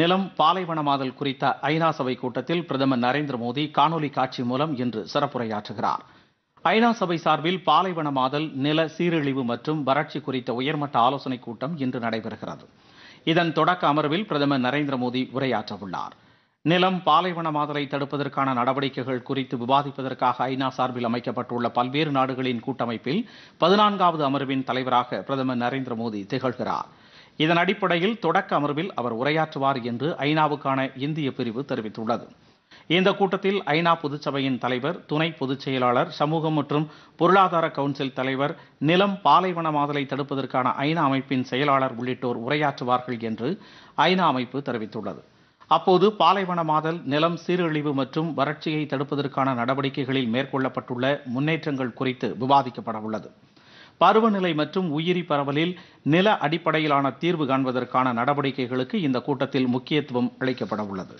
நிலம் பாலைவனமாதல் குறித்த ஐநா சபை கூட்டத்தில் பிரதமர் நரேந்திர மோடி காணொலி காட்சி மூலம் இன்று சிறப்புரையாற்றுகிறார் ஐநா சபை சார்பில் பாலைவனமாதல் நில சீரழிவு மற்றும் வறட்சி குறித்த உயர்மட்ட ஆலோசனைக் கூட்டம் இன்று நடைபெறுகிறது இதன் தொடக்க அமர்வில் பிரதமர் நரேந்திர மோடி உரையாற்றவுள்ளார் நிலம் பாலைவனமாதலை தடுப்பதற்கான நடவடிக்கைகள் குறித்து விவாதிப்பதற்காக ஐநா சார்பில் அமைக்கப்பட்டுள்ள பல்வேறு நாடுகளின் கூட்டமைப்பில் பதினான்காவது அமர்வின் தலைவராக பிரதமர் நரேந்திர மோடி திகழ்கிறார் இதன் அடிப்படையில் தொடக்க அமர்வில் அவர் உரையாற்றுவார் என்று ஐநாவுக்கான இந்திய பிரிவு தெரிவித்துள்ளது இந்த கூட்டத்தில் ஐநா பொதுச்சபையின் தலைவர் துணை பொதுச் செயலாளர் சமூகம் மற்றும் பொருளாதார கவுன்சில் தலைவர் நிலம் பாலைவனமாதலை தடுப்பதற்கான ஐநா அமைப்பின் செயலாளர் உள்ளிட்டோர் உரையாற்றுவார்கள் என்று ஐநா அமைப்பு தெரிவித்துள்ளது அப்போது பாலைவனமாதல் நிலம் சீரழிவு மற்றும் வறட்சியை தடுப்பதற்கான நடவடிக்கைகளில் மேற்கொள்ளப்பட்டுள்ள முன்னேற்றங்கள் குறித்து விவாதிக்கப்படவுள்ளது பருவநிலை மற்றும் உயிரி பரவலில் நில அடிப்படையிலான தீர்வு காண்பதற்கான நடவடிக்கைகளுக்கு இந்த கூட்டத்தில் முக்கியத்துவம் அளிக்கப்பட உள்ளது